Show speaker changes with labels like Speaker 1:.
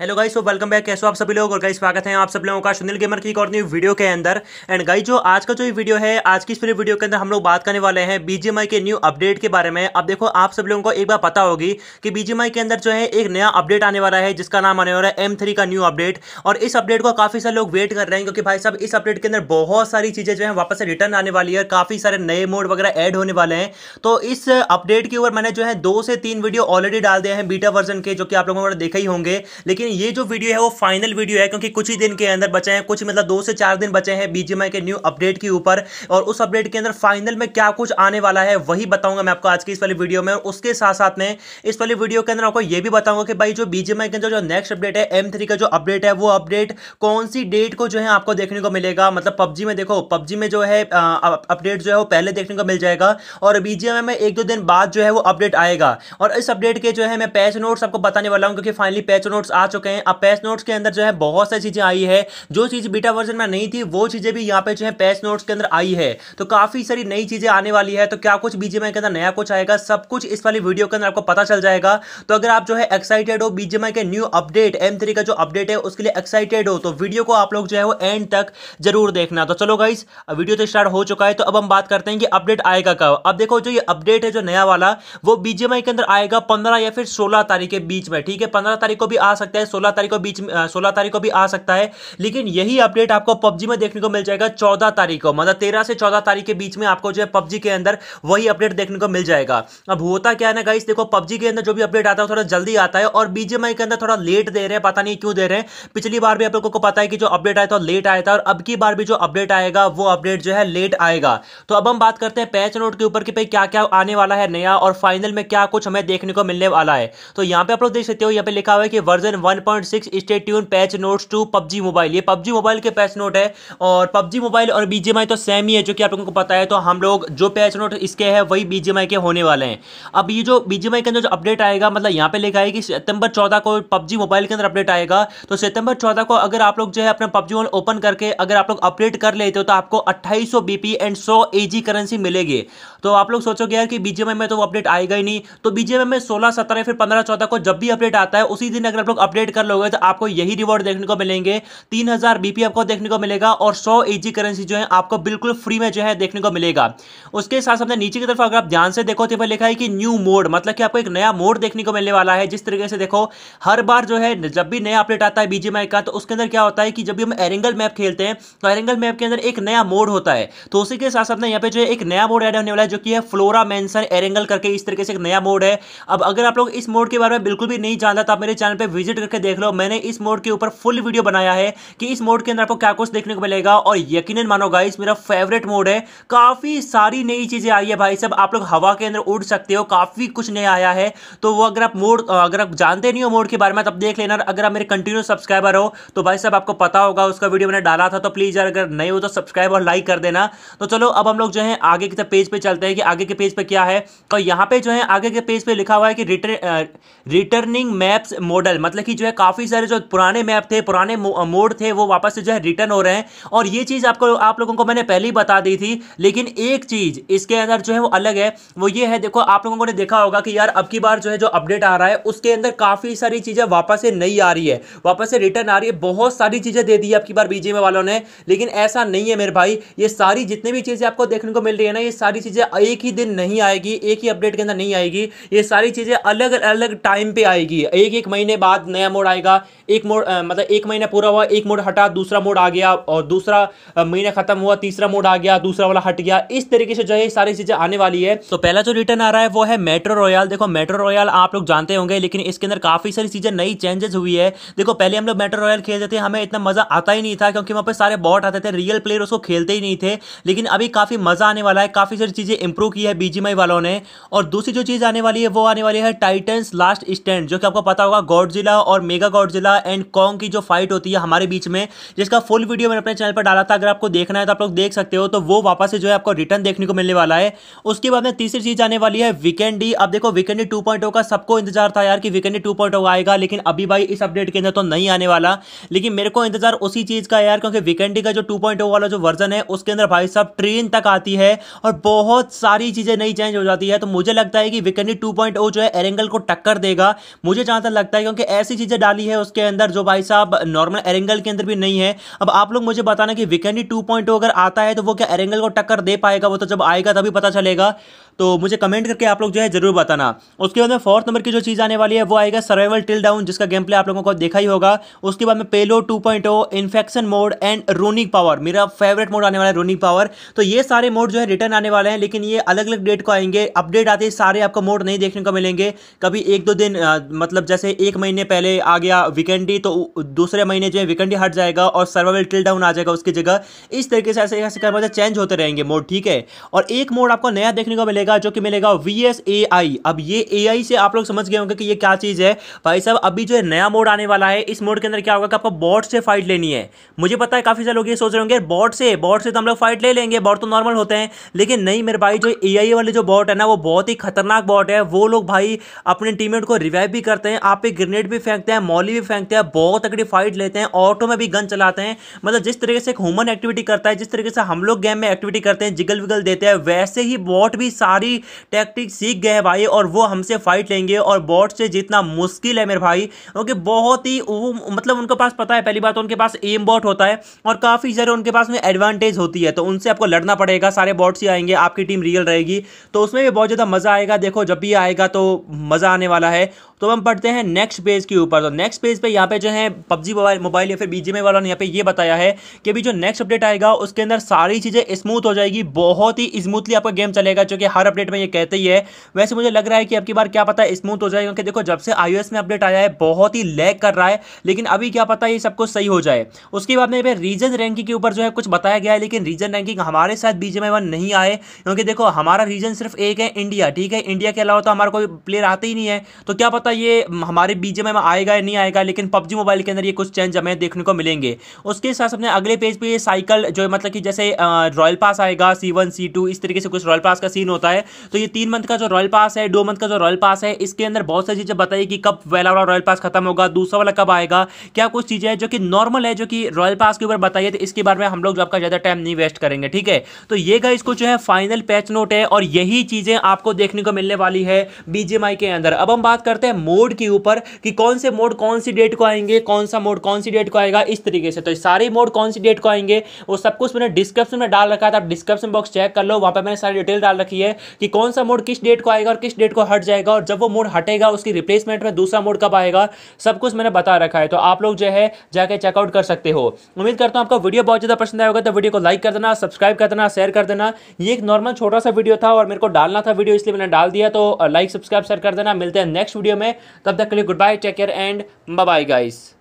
Speaker 1: hello guys so welcome back कैसे हो आप सभी लोग और गाइस स्वागत है आप सब लोगों का सुनील गेमर की एक और न्यू वीडियो के अंदर एंड गाइस जो आज का जो वीडियो है आज की इस पूरी वीडियो के अंदर हम लोग बात करने वाले हैं बीजीएमआई के न्यू अपडेट के बारे में अब देखो आप सब लोगों को एक बार पता होगी कि बीजीएमआई के अंदर जो है एक नया अपडेट आने वाला है जिसका नाम आने वाला है एम का न्यू अपडेट और इस अपडेट को काफ़ी सारे लोग वेट कर रहे हैं क्योंकि भाई साहब इस अपडेट के अंदर बहुत सारी चीज़ें जो है वापस से रिटर्न आने वाली है काफ़ी सारे नए मोड वगैरह एड होने वाले हैं तो इस अपडेट के ऊपर मैंने जो है दो से तीन वीडियो ऑलरेडी डाल दिए हैं बीटा वर्जन के जो कि आप लोगों ने देखे ही होंगे लेकिन लेकिन ये जो वीडियो है वो फाइनल वीडियो है क्योंकि कुछ ही दिन के अंदर बचे हैं कुछ मतलब दो से चार दिन बचे हैं बीजीएमआई के न्यू अपडेट के ऊपर और उस अपडेट के अंदर फाइनल में क्या कुछ आने वाला है वही बताऊंगा मैं आपको आज की इस वाली वीडियो में और उसके साथ साथ में इस वाली वीडियो के अंदर आपको यह भी बताऊंगा कि भाई जो बीजीएमआई के अंदर जो नेक्स्ट अपडेट है एम का जो अपडेट है वो अपडेट कौन सी डेट को जो है आपको देखने को मिलेगा मतलब पबजी में देखो पबजी में जो है अपडेट जो है वो पहले देखने को मिल जाएगा और बीजीएमआई में एक दो दिन बाद जो है वो अपडेट आएगा और इस अपडेट के जो है मैं पैच नोट्स आपको बताने वाला हूँ क्योंकि फाइनली पैच नोट्स आ चुके हैं अब पैस नोट्स के अंदर जो है बहुत सारी चीज़ें आई है जो चीज़ बीटा वर्जन में नहीं थी वो चीज़ें भी यहाँ पे जो है पैस नोट्स के अंदर आई है तो काफ़ी सारी नई चीज़ें आने वाली है तो क्या कुछ बीजेम के अंदर नया कुछ आएगा सब कुछ इस वाली वीडियो के अंदर आपको पता चल जाएगा तो अगर आप जो है एक्साइटेड हो बीजेम के न्यू अपडेट एम का जो अपडेट है उसके लिए एक्साइटेड हो तो वीडियो को आप लोग जो है वो एंड तक जरूर देखना तो चलो गाइस वीडियो तो स्टार्ट हो चुका है तो अब हम बात करते हैं कि अपडेट आएगा कब अब देखो जो ये अपडेट है जो नया वाला वो बीजेम के अंदर आएगा पंद्रह या फिर सोलह तारीख के बीच में ठीक है पंद्रह तारीख को भी आ सकता है है सोलह तारीख को बीच सोलह तारीख को भी आ सकता है लेकिन यही अपडेट आपको पबजी में देखने को मिल जाएगा चौदह तारीख को मतलब तेरह से चौदह तारीख के बीच में आपको जो है पबजी के अंदर वही अपडेट देखने को मिल जाएगा अब होता क्या है ना गाइस देखो पबजी के अंदर जो भी अपडेट आता है थोड़ा जल्दी आता है और बीजेमआई के अंदर थोड़ा लेट दे रहे हैं पता नहीं क्यों दे रहे हैं पिछली बार भी आप लोगों को पता है कि जो अपडेट आया था लेट आया था और अब की बार भी जो अपडेट आएगा वो अपडेट जो है लेट आएगा तो अब हम बात करते हैं पैच नोट के ऊपर कि भाई क्या क्या आने वाला है नया और फाइनल में क्या कुछ हमें देखने को मिलने वाला है तो यहाँ पे आप लोग देख सकते हो यहाँ पे लिखा हुआ है कि version one 1.6 state tune patch notes to PUBG Mobile ये पबजी मोबाइल के पैच नोट है और पबजी मोबाइल और बीजेएमआई तो सेम ही है जो कि आप लोगों को पता है तो हम लोग जो पैच नोट इसके है वही बीजेएमआई के होने वाले हैं अब ये जो बीजेएमआई के अंदर जो अपडेट आएगा मतलब यहाँ पे लिखा है कि सितंबर चौदह को पबजी मोबाइल के अंदर अपडेट आएगा तो सितंबर चौदह को अगर आप लोग जो है अपना पबजी मोबाइल ओपन करके अगर आप लोग अपडेट कर लेते हो तो आपको अट्ठाईस बीपी एंड सौ ए करेंसी मिलेगी तो आप लोग सोचोगे यार कि बीजेएमआई में तो अपडेट आएगा ही नहीं तो बीजेएमआई में सोलह सत्रह फिर पंद्रह चौदह को जब भी अपडेट आता है उसी दिन अगर आप लोग अपडेट कर लोगे तो आपको यही रिवॉर्ड देखने को मिलेंगे तीन हजार बीपी आपको देखने को मिलेगा और सौ जी करेंसी जो है आपको बिल्कुल फ्री में जो है देखने को मिलेगा उसके साथ साथ नीचे की तरफ अगर आप ध्यान से देखो तो लिखा है कि न्यू मोड मतलब कि आपको एक नया मोड देखने को मिलने वाला है जिस तरीके से देखो हर बार जो है जब भी नया अपडेट आता है बीजेएमआई का तो उसके अंदर क्या होता है कि जब भी हम एरेंगल मैप खेलते हैं तो एरेंगल मैप के अंदर एक नया मोड होता है तो उसी के साथ साथ यहाँ पे जो है एक नया मोड ऐड होने वाला है जो कि है फ्लोरा मेंशन एरेंगल करके इस तरीके से एक नया मोड है अब अगर आप लोग इस मोड के बारे में बिल्कुल भी नहीं जानता तो आप मेरे चैनल पर विजिट करके देख लो मैंने इस मोड के ऊपर फुल वीडियो बनाया है कि इस मोड के अंदर आपको क्या कुछ देखने को मिलेगा और यकीन मानो गाइस मेरा फेवरेट मोड है काफ़ी सारी नई चीज़ें आई है भाई सब आप लोग हवा के अंदर उड़ सकते हो काफ़ी कुछ नया आया है तो वो अगर आप मोड अगर आप जानते नहीं हो मोड के बारे में तब देख लेना अगर आप मेरे कंटिन्यू सब्सक्राइबर हो तो भाई साहब आपको पता होगा उसका वीडियो मैंने डाला था तो प्लीज़ अगर नए हो तो सब्सक्राइब और लाइक कर देना तो चलो अब हम लोग जो है आगे की तरफ पेज पे चलते सकते हैं कि आगे के पेज पर क्या है और यहाँ पे जो है आगे के पेज पे लिखा हुआ है कि रिटर्निंग मैप्स मॉडल मतलब कि जो है काफ़ी सारे जो पुराने मैप थे पुराने मोड थे वो वापस से जो है रिटर्न हो रहे हैं और ये चीज़ आपको आप लोगों को मैंने पहले ही बता दी थी लेकिन एक चीज़ इसके अंदर जो है वो अलग है वो ये है देखो आप लोगों ने देखा होगा कि यार अब की बार जो है जो अपडेट आ रहा है उसके अंदर काफ़ी सारी चीज़ें वापस से नहीं आ रही है वापस से रिटर्न आ रही है बहुत सारी चीज़ें दे दी है अब की बार बीजेपी वालों ने लेकिन ऐसा नहीं है मेरे भाई ये सारी जितनी भी चीज़ें आपको देखने को मिल रही है ना ये सारी चीज़ें एक ही दिन नहीं आएगी एक ही अपडेट के अंदर नहीं आएगी ये सारी चीज़ें अलग अलग टाइम पे आएगी एक एक महीने बाद नया मोड आएगा एक मोड मतलब एक महीना पूरा हुआ एक मोड हटा दूसरा मोड आ गया और दूसरा महीना खत्म हुआ तीसरा मोड आ गया दूसरा वाला हट गया इस तरीके से जो है सारी चीज़ें आने वाली है तो पहला जो रिटर्न आ रहा है वो है मेट्रो रॉयल देखो मेट्रो रॉयल आप लोग जानते होंगे लेकिन इसके अंदर काफ़ी सारी चीज़ें नई चेंजेस हुई है देखो पहले हम लोग मेट्रो रॉयल खेलते थे हमें इतना मज़ा आता ही नहीं था क्योंकि वहाँ पर सारे बॉट आते थे रियल प्लेयर उसको खेलते ही नहीं थे लेकिन अभी काफ़ी मज़ा आने वाला है काफ़ी सारी चीज़ें चीज़ें इंप्रूव की है बीजीएमआई वालों ने और दूसरी जो चीज़ आने वाली है वो आने वाली है टाइटन्स लास्ट स्टैंड जो कि आपको पता होगा गॉडजिला और मेगा गॉडजिला एंड कॉन्ग की जो फाइट होती है हमारे बीच में जिसका फुल वीडियो मैंने अपने चैनल पर डाला था अगर आपको देखना है तो आप लोग देख सकते हो तो वो वापस से जो है आपको रिटर्न देखने को मिलने वाला है उसके बाद में तीसरी चीज़ आने वाली है वीकेंड अब देखो वीकेंड डी टू का सबको इंतजार था यार कि वीकेंड डी टू आएगा लेकिन अभी भाई इस अपडेट के अंदर तो नहीं आने वाला लेकिन मेरे को इंतजार उसी चीज़ का यार क्योंकि वीकेंड का जो टू oh वाला जो वर्जन है उसके अंदर भाई साहब ट्रेन तक आती है और बहुत बहुत सारी चीज़ें नहीं चेंज हो जाती है तो मुझे लगता है कि विकेंडी टू oh जो है एरेंगल को टक्कर देगा मुझे जहां तक लगता है क्योंकि ऐसी चीज़ें डाली है उसके अंदर जो भाई साहब नॉर्मल एरेंगल के अंदर भी नहीं है अब आप लोग मुझे बताना कि विकेंडी टू oh अगर आता है तो वो क्या एरेंगल को टक्कर दे पाएगा वो तो जब आएगा तभी पता चलेगा तो मुझे कमेंट करके आप लोग जो है जरूर बताना उसके बाद में फोर्थ नंबर की जो चीज़ आने वाली है वो आएगा सर्वाइवल टिल डाउन जिसका गेम प्ले आप लोगों को देखा ही होगा उसके बाद में payload 2.0 point infection mode and runic power मेरा फेवरेट मोड आने वाला है रोनिक पावर तो ये सारे मोड जो है रिटर्न आने वाले हैं लेकिन लेकिन ये अलग अलग डेट को आएंगे अपडेट आते ही सारे आपको मोड नहीं देखने को मिलेंगे कभी एक दो दिन मतलब जैसे एक महीने पहले आ गया वीकेंडी तो दूसरे महीने जो है वीकेंडी हट जाएगा और सर्वाइवल टिल डाउन आ जाएगा उसकी जगह इस तरीके से ऐसे ऐसे कर चेंज होते रहेंगे मोड ठीक है और एक मोड आपको नया देखने को मिलेगा जो कि मिलेगा वी अब ये ए से आप लोग समझ गए होंगे कि ये क्या चीज़ है भाई साहब अभी जो है नया मोड आने वाला है इस मोड के अंदर क्या होगा कि आपको बॉट से फाइट लेनी है मुझे पता है काफ़ी सारे लोग ये सोच रहे होंगे बॉट से बॉट से तो हम लोग फाइट ले लेंगे बॉट तो नॉर्मल होते हैं लेकिन नहीं मेरे भाई जो ए वाले जो बॉट है ना वो बहुत ही खतरनाक बॉट है वो लोग भाई अपने टीममेट को रिवाइव भी करते हैं आप पे ग्रेनेड भी फेंकते हैं मॉली भी फेंकते हैं बहुत तगड़ी फाइट लेते हैं ऑटो में भी गन चलाते हैं मतलब जिस तरीके से एक ह्यूमन एक्टिविटी करता है जिस तरीके से हम लोग गेम में एक्टिविटी करते हैं जिगल विगल देते हैं वैसे ही बॉट भी सारी टैक्टिक सीख गए हैं भाई और वो हमसे फाइट लेंगे और बॉट से जीतना मुश्किल है मेरे भाई क्योंकि बहुत ही मतलब उनके पास पता है पहली बात तो उनके पास एम बॉट होता है और काफ़ी सारे उनके पास में एडवांटेज होती है तो उनसे आपको लड़ना पड़ेगा सारे बॉट्स ही आएंगे आपकी टीम टीम रियल रहेगी तो उसमें भी बहुत ज़्यादा मज़ा आएगा देखो जब भी आएगा तो मज़ा आने वाला है तो हम पढ़ते हैं नेक्स्ट पेज के ऊपर तो नेक्स्ट पेज पे यहाँ पे जो है पबजी मोबाइल मोबाइल या फिर बीजेम वालों ने यहाँ पे ये बताया है कि अभी जो नेक्स्ट अपडेट आएगा उसके अंदर सारी चीज़ें स्मूथ हो जाएगी बहुत ही स्मूथली आपका गेम चलेगा जो कि हर अपडेट में ये कहते ही है वैसे मुझे लग रहा है कि अब बार क्या पता स्मूथ हो जाएगा क्योंकि देखो जब से आई में अपडेट आया है बहुत ही लैग कर रहा है लेकिन अभी क्या पता ये कुछ सही हो जाए उसके बाद में यहाँ रीजन रैंकिंग के ऊपर जो है कुछ बताया गया है लेकिन रीजन रैंकिंग हमारे साथ बीजेम वन नहीं आए क्योंकि देखो हमारा रीजन सिर्फ एक है इंडिया ठीक है इंडिया के अलावा तो हमारा कोई प्लेयर आते ही नहीं है तो क्या पता पता ये हमारे बीजे में आएगा या नहीं आएगा लेकिन पबजी मोबाइल के अंदर ये कुछ चेंज हमें देखने को मिलेंगे उसके साथ अपने अगले पेज पर साइकिल जो मतलब कि जैसे रॉयल पास आएगा सी वन सी टू इस तरीके से कुछ रॉयल पास का सीन होता है तो ये तीन मंथ का जो रॉयल पास है दो मंथ का जो रॉयल पास है इसके अंदर बहुत सारी चीज़ें बताई कि कब वेला वाला रॉयल पास खत्म होगा दूसरा वाला कब आएगा क्या कुछ चीज़ें हैं जो कि नॉर्मल है जो कि रॉयल पास के ऊपर बताइए तो इसके बारे में हम लोग जो आपका ज़्यादा टाइम नहीं वेस्ट करेंगे ठीक है तो ये गाइस को जो है फाइनल पैच नोट है और यही चीज़ें आपको देखने को मिलने वाली है बीजेएमआई के अंदर अब हम बात करते हैं है मोड के ऊपर कि कौन से मोड कौन सी डेट को आएंगे कौन सा मोड कौन सी डेट को आएगा इस तरीके से तो सारे मोड कौन सी डेट को आएंगे वो सब कुछ मैंने डिस्क्रिप्शन में डाल रखा था तो आप डिस्क्रिप्शन बॉक्स चेक कर लो वहाँ पर मैंने सारी डिटेल डाल रखी है कि कौन सा मोड किस डेट को आएगा और किस डेट को हट जाएगा और जब वो मोड हटेगा उसकी रिप्लेसमेंट में दूसरा मोड कब आएगा सब कुछ मैंने बता रखा है तो आप लोग जो है जाके चेकआउट कर सकते हो उम्मीद करता हूँ आपका वीडियो बहुत ज़्यादा पसंद आया होगा तो वीडियो को लाइक कर देना सब्सक्राइब कर देना शेयर कर देना ये एक नॉर्मल छोटा सा वीडियो था और मेरे को डालना था वीडियो इसलिए मैंने डाल दिया तो लाइक सब्सक्राइब शेयर कर देना मिलते हैं नेक्स्ट वीडियो में में तब तक के लिए goodbye take care and bye guys